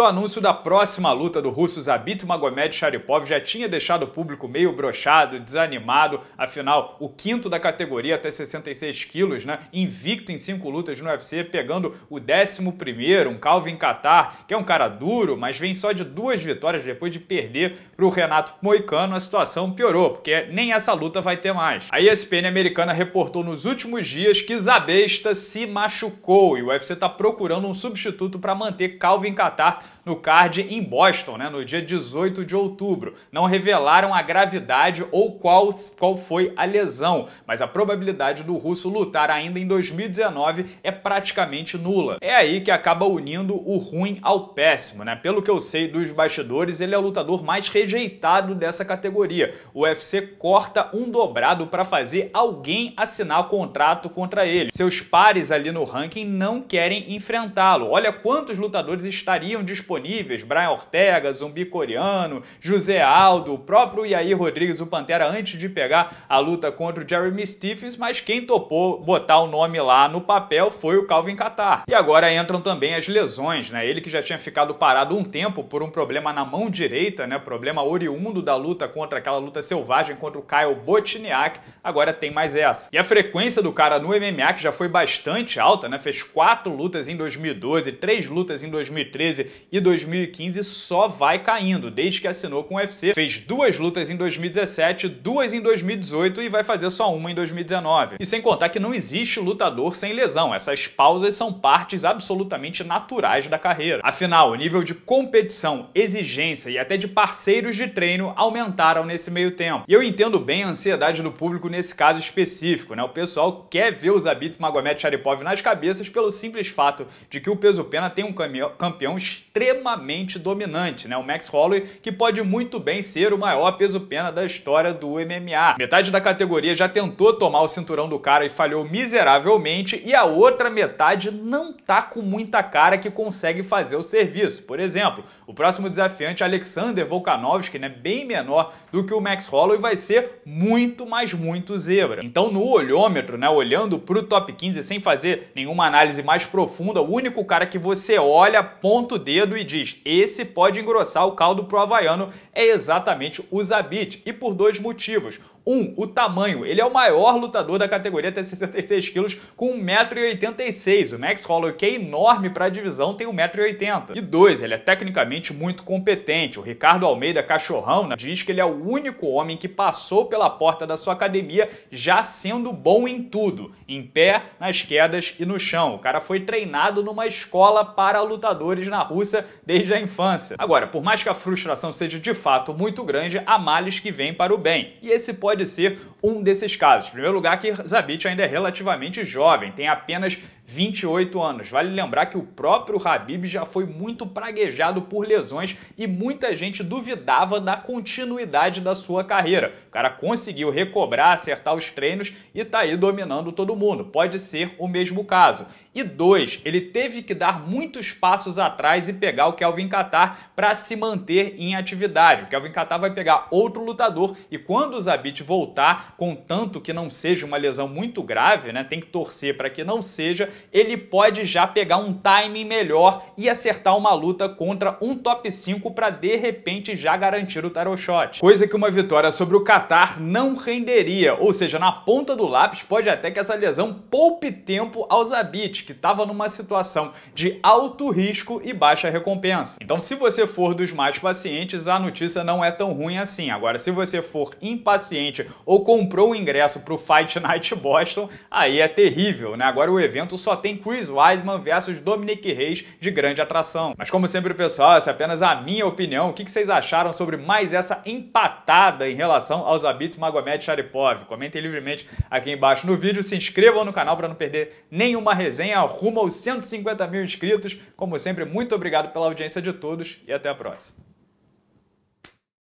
o anúncio da próxima luta do russo Zabit Magomed Sharipov já tinha deixado o público meio brochado, desanimado, afinal, o quinto da categoria até 66 quilos, né, invicto em cinco lutas no UFC, pegando o décimo primeiro, um Calvin Qatar, que é um cara duro, mas vem só de duas vitórias depois de perder para o Renato Moicano, a situação piorou, porque nem essa luta vai ter mais. A ESPN americana reportou nos últimos dias que Zabesta se machucou e o UFC está procurando um substituto para manter Calvin Qatar no card em Boston, né, no dia 18 de outubro. Não revelaram a gravidade ou qual, qual foi a lesão, mas a probabilidade do russo lutar ainda em 2019 é praticamente nula. É aí que acaba unindo o ruim ao péssimo, né? Pelo que eu sei dos bastidores, ele é o lutador mais rejeitado dessa categoria. O UFC corta um dobrado para fazer alguém assinar contrato contra ele. Seus pares ali no ranking não querem enfrentá-lo. Olha quantos lutadores estariam disponíveis disponíveis, Brian Ortega, Zumbi Coreano, José Aldo, o próprio Yair Rodrigues, o Pantera, antes de pegar a luta contra o Jeremy Stephens, mas quem topou botar o nome lá no papel foi o Calvin Catar. E agora entram também as lesões, né? Ele que já tinha ficado parado um tempo por um problema na mão direita, né? Problema oriundo da luta contra aquela luta selvagem contra o Kyle Botniak, agora tem mais essa. E a frequência do cara no MMA que já foi bastante alta, né? Fez quatro lutas em 2012, três lutas em 2013 e 2015 só vai caindo, desde que assinou com o UFC. Fez duas lutas em 2017, duas em 2018 e vai fazer só uma em 2019. E sem contar que não existe lutador sem lesão, essas pausas são partes absolutamente naturais da carreira. Afinal, o nível de competição, exigência e até de parceiros de treino aumentaram nesse meio tempo. E eu entendo bem a ansiedade do público nesse caso específico, né? O pessoal quer ver os Zabit Magomed Sharipov nas cabeças pelo simples fato de que o peso pena tem um campeão extremamente extremamente dominante, né? O Max Holloway, que pode muito bem ser o maior peso-pena da história do MMA. Metade da categoria já tentou tomar o cinturão do cara e falhou miseravelmente, e a outra metade não tá com muita cara que consegue fazer o serviço. Por exemplo, o próximo desafiante, Alexander Volkanovski, né? Bem menor do que o Max Holloway, vai ser muito, mais muito zebra. Então, no olhômetro, né? Olhando pro top 15 sem fazer nenhuma análise mais profunda, o único cara que você olha, ponta o dedo, dedo e diz: esse pode engrossar o caldo pro havaiano, é exatamente o Zabit. E por dois motivos. Um, o tamanho. Ele é o maior lutador da categoria até 66 quilos com 1,86m. O Max Holloway, que é enorme para a divisão, tem 1,80m. E dois, ele é tecnicamente muito competente. O Ricardo Almeida Cachorrão né, diz que ele é o único homem que passou pela porta da sua academia já sendo bom em tudo. Em pé, nas quedas e no chão. O cara foi treinado numa escola para lutadores na Rússia desde a infância. Agora, por mais que a frustração seja de fato muito grande, há males que vêm para o bem. E esse pode pode ser um desses casos. Em primeiro lugar, que Zabit ainda é relativamente jovem, tem apenas 28 anos. Vale lembrar que o próprio Habib já foi muito praguejado por lesões e muita gente duvidava da continuidade da sua carreira. O cara conseguiu recobrar, acertar os treinos e tá aí dominando todo mundo. Pode ser o mesmo caso. E dois, ele teve que dar muitos passos atrás e pegar o Kelvin Catar para se manter em atividade. O Kelvin Catar vai pegar outro lutador e quando o Zabit voltar, contanto que não seja uma lesão muito grave, né, tem que torcer para que não seja, ele pode já pegar um timing melhor e acertar uma luta contra um top 5 para de repente já garantir o tarot shot. Coisa que uma vitória sobre o Qatar não renderia, ou seja, na ponta do lápis pode até que essa lesão poupe tempo ao Zabit, que estava numa situação de alto risco e baixa recompensa. Então se você for dos mais pacientes, a notícia não é tão ruim assim. Agora, se você for impaciente ou comprou o ingresso para o Fight Night Boston, aí é terrível, né? Agora o evento só tem Chris Weidman versus Dominique Reis de grande atração. Mas como sempre, pessoal, essa é apenas a minha opinião. O que vocês acharam sobre mais essa empatada em relação aos Abits Magomed Sharipov? Comentem livremente aqui embaixo no vídeo, se inscrevam no canal para não perder nenhuma resenha rumo aos 150 mil inscritos. Como sempre, muito obrigado pela audiência de todos e até a próxima.